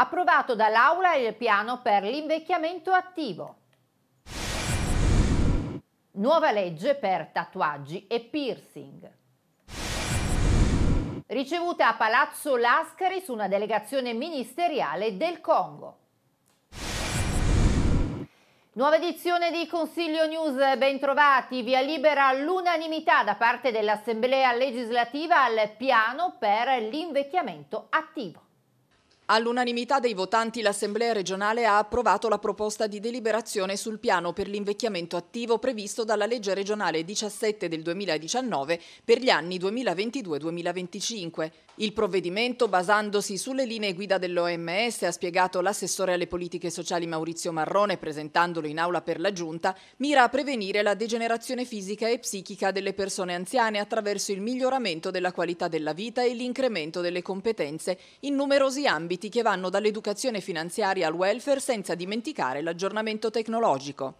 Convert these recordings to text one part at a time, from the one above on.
Approvato dall'Aula il piano per l'invecchiamento attivo. Nuova legge per tatuaggi e piercing. Ricevuta a Palazzo Lascari su una delegazione ministeriale del Congo. Nuova edizione di Consiglio News, bentrovati, via libera l'unanimità da parte dell'Assemblea legislativa al piano per l'invecchiamento attivo. All'unanimità dei votanti l'Assemblea regionale ha approvato la proposta di deliberazione sul piano per l'invecchiamento attivo previsto dalla legge regionale 17 del 2019 per gli anni 2022-2025. Il provvedimento, basandosi sulle linee guida dell'OMS, ha spiegato l'assessore alle politiche sociali Maurizio Marrone, presentandolo in aula per la Giunta, mira a prevenire la degenerazione fisica e psichica delle persone anziane attraverso il miglioramento della qualità della vita e l'incremento delle competenze in numerosi ambiti ambiti che vanno dall'educazione finanziaria al welfare senza dimenticare l'aggiornamento tecnologico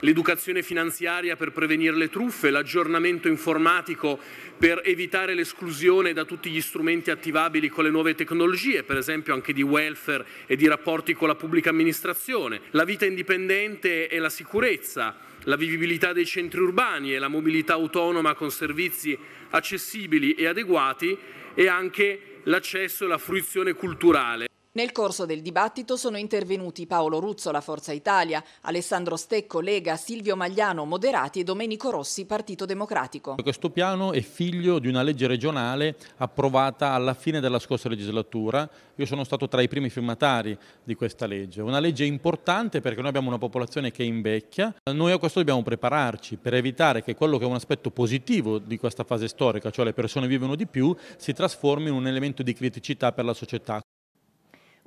l'educazione finanziaria per prevenire le truffe, l'aggiornamento informatico per evitare l'esclusione da tutti gli strumenti attivabili con le nuove tecnologie, per esempio anche di welfare e di rapporti con la pubblica amministrazione, la vita indipendente e la sicurezza la vivibilità dei centri urbani e la mobilità autonoma con servizi accessibili e adeguati e anche l'accesso e la fruizione culturale. Nel corso del dibattito sono intervenuti Paolo Ruzzola, Forza Italia, Alessandro Stecco, Lega, Silvio Magliano, Moderati e Domenico Rossi, Partito Democratico. Questo piano è figlio di una legge regionale approvata alla fine della scorsa legislatura. Io sono stato tra i primi firmatari di questa legge. Una legge importante perché noi abbiamo una popolazione che invecchia. Noi a questo dobbiamo prepararci per evitare che quello che è un aspetto positivo di questa fase storica, cioè le persone vivono di più, si trasformi in un elemento di criticità per la società.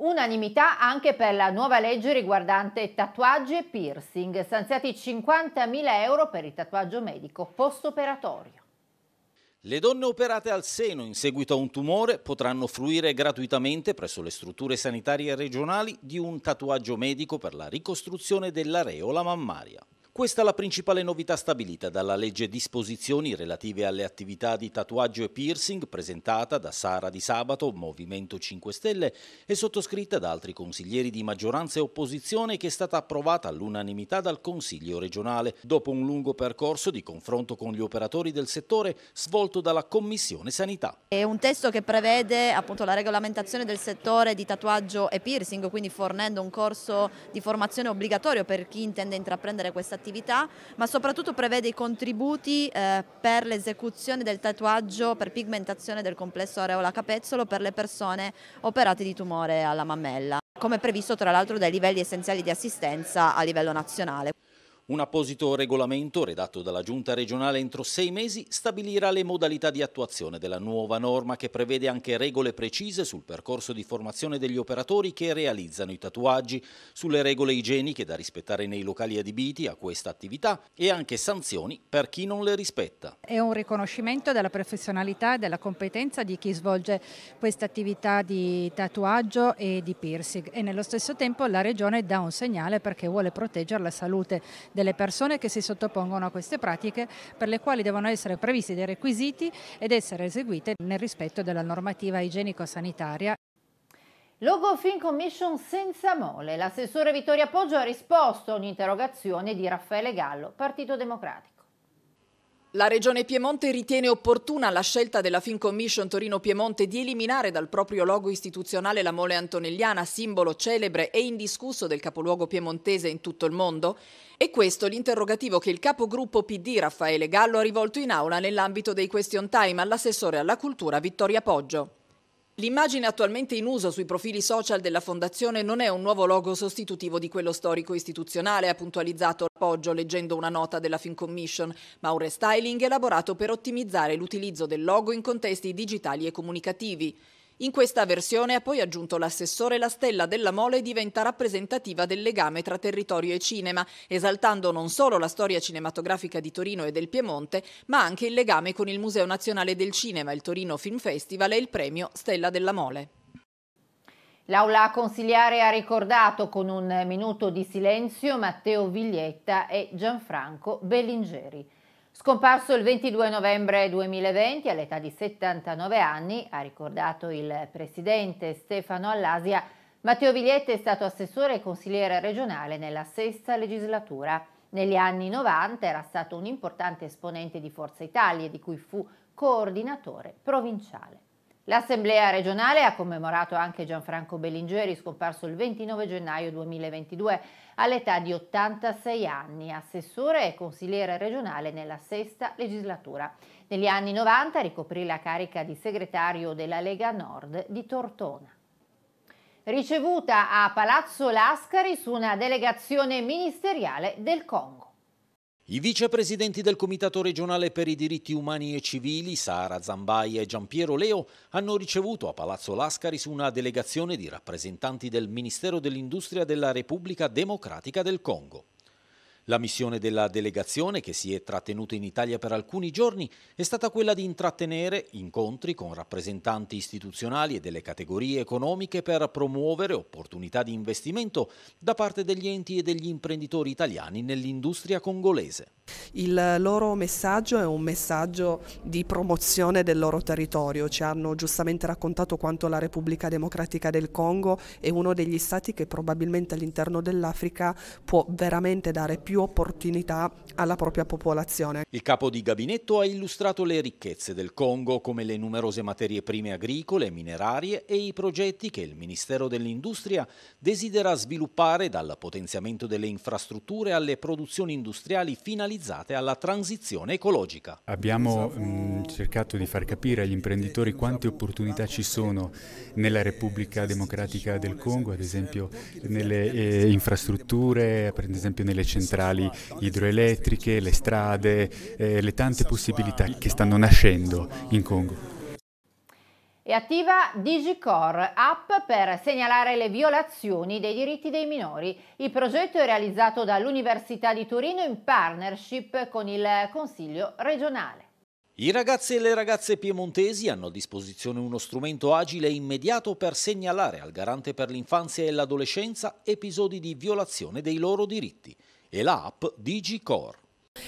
Unanimità anche per la nuova legge riguardante tatuaggi e piercing, stanziati 50.000 euro per il tatuaggio medico post-operatorio. Le donne operate al seno in seguito a un tumore potranno fruire gratuitamente presso le strutture sanitarie regionali di un tatuaggio medico per la ricostruzione dell'areola mammaria. Questa è la principale novità stabilita dalla legge disposizioni relative alle attività di tatuaggio e piercing presentata da Sara Di Sabato, Movimento 5 Stelle, e sottoscritta da altri consiglieri di maggioranza e opposizione che è stata approvata all'unanimità dal Consiglio regionale dopo un lungo percorso di confronto con gli operatori del settore svolto dalla Commissione Sanità. È un testo che prevede appunto la regolamentazione del settore di tatuaggio e piercing, quindi fornendo un corso di formazione obbligatorio per chi intende intraprendere questa attività attività, ma soprattutto prevede i contributi eh, per l'esecuzione del tatuaggio per pigmentazione del complesso areola capezzolo per le persone operate di tumore alla mammella, come previsto tra l'altro dai livelli essenziali di assistenza a livello nazionale. Un apposito regolamento, redatto dalla Giunta regionale entro sei mesi, stabilirà le modalità di attuazione della nuova norma che prevede anche regole precise sul percorso di formazione degli operatori che realizzano i tatuaggi, sulle regole igieniche da rispettare nei locali adibiti a questa attività e anche sanzioni per chi non le rispetta. È un riconoscimento della professionalità e della competenza di chi svolge questa attività di tatuaggio e di piercing e nello stesso tempo la Regione dà un segnale perché vuole proteggere la salute delle persone che si sottopongono a queste pratiche per le quali devono essere previsti dei requisiti ed essere eseguite nel rispetto della normativa igienico-sanitaria. Logo Film Commission senza mole. L'assessore Vittoria Poggio ha risposto a un'interrogazione di Raffaele Gallo, Partito Democratico. La Regione Piemonte ritiene opportuna la scelta della Commission Torino Piemonte di eliminare dal proprio logo istituzionale la mole antonelliana, simbolo celebre e indiscusso del capoluogo piemontese in tutto il mondo? E questo l'interrogativo che il capogruppo PD Raffaele Gallo ha rivolto in aula nell'ambito dei question time all'assessore alla cultura Vittoria Poggio. L'immagine attualmente in uso sui profili social della Fondazione non è un nuovo logo sostitutivo di quello storico istituzionale, ha puntualizzato l'appoggio leggendo una nota della Commission, ma un restyling elaborato per ottimizzare l'utilizzo del logo in contesti digitali e comunicativi. In questa versione ha poi aggiunto l'assessore la stella della mole diventa rappresentativa del legame tra territorio e cinema, esaltando non solo la storia cinematografica di Torino e del Piemonte, ma anche il legame con il Museo Nazionale del Cinema, il Torino Film Festival e il premio Stella della Mole. L'aula consigliare ha ricordato con un minuto di silenzio Matteo Viglietta e Gianfranco Bellingeri. Scomparso il 22 novembre 2020 all'età di 79 anni, ha ricordato il presidente Stefano Allasia, Matteo Viglietti è stato assessore e consigliere regionale nella sesta legislatura. Negli anni 90 era stato un importante esponente di Forza Italia, di cui fu coordinatore provinciale. L'Assemblea regionale ha commemorato anche Gianfranco Bellingeri, scomparso il 29 gennaio 2022 all'età di 86 anni, assessore e consigliere regionale nella sesta legislatura. Negli anni 90 ricoprì la carica di segretario della Lega Nord di Tortona. Ricevuta a Palazzo Lascari su una delegazione ministeriale del Congo. I vicepresidenti del Comitato regionale per i diritti umani e civili, Sara Zambai e Giampiero Leo, hanno ricevuto a Palazzo Lascaris una delegazione di rappresentanti del Ministero dell'Industria della Repubblica Democratica del Congo. La missione della delegazione, che si è trattenuta in Italia per alcuni giorni, è stata quella di intrattenere incontri con rappresentanti istituzionali e delle categorie economiche per promuovere opportunità di investimento da parte degli enti e degli imprenditori italiani nell'industria congolese. Il loro messaggio è un messaggio di promozione del loro territorio, ci hanno giustamente raccontato quanto la Repubblica Democratica del Congo è uno degli stati che probabilmente all'interno dell'Africa può veramente dare più opportunità alla propria popolazione. Il capo di gabinetto ha illustrato le ricchezze del Congo come le numerose materie prime agricole, minerarie e i progetti che il Ministero dell'Industria desidera sviluppare dal potenziamento delle infrastrutture alle produzioni industriali finalizzate finalizzate alla transizione ecologica. Abbiamo mh, cercato di far capire agli imprenditori quante opportunità ci sono nella Repubblica Democratica del Congo, ad esempio nelle eh, infrastrutture, per esempio nelle centrali idroelettriche, le strade, eh, le tante possibilità che stanno nascendo in Congo. E attiva DigiCore, app per segnalare le violazioni dei diritti dei minori. Il progetto è realizzato dall'Università di Torino in partnership con il Consiglio regionale. I ragazzi e le ragazze piemontesi hanno a disposizione uno strumento agile e immediato per segnalare al garante per l'infanzia e l'adolescenza episodi di violazione dei loro diritti. E la app DigiCore.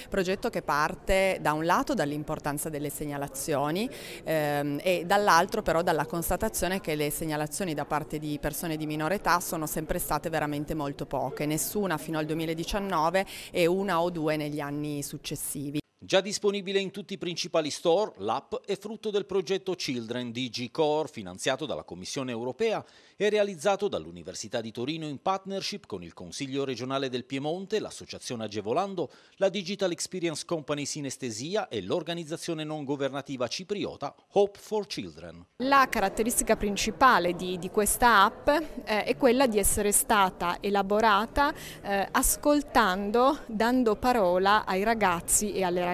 Progetto che parte da un lato dall'importanza delle segnalazioni ehm, e dall'altro però dalla constatazione che le segnalazioni da parte di persone di minore età sono sempre state veramente molto poche, nessuna fino al 2019 e una o due negli anni successivi. Già disponibile in tutti i principali store, l'app è frutto del progetto Children DigiCore, finanziato dalla Commissione europea e realizzato dall'Università di Torino in partnership con il Consiglio regionale del Piemonte, l'Associazione Agevolando, la Digital Experience Company Sinestesia e l'organizzazione non governativa cipriota Hope for Children. La caratteristica principale di, di questa app eh, è quella di essere stata elaborata eh, ascoltando, dando parola ai ragazzi e alle ragazze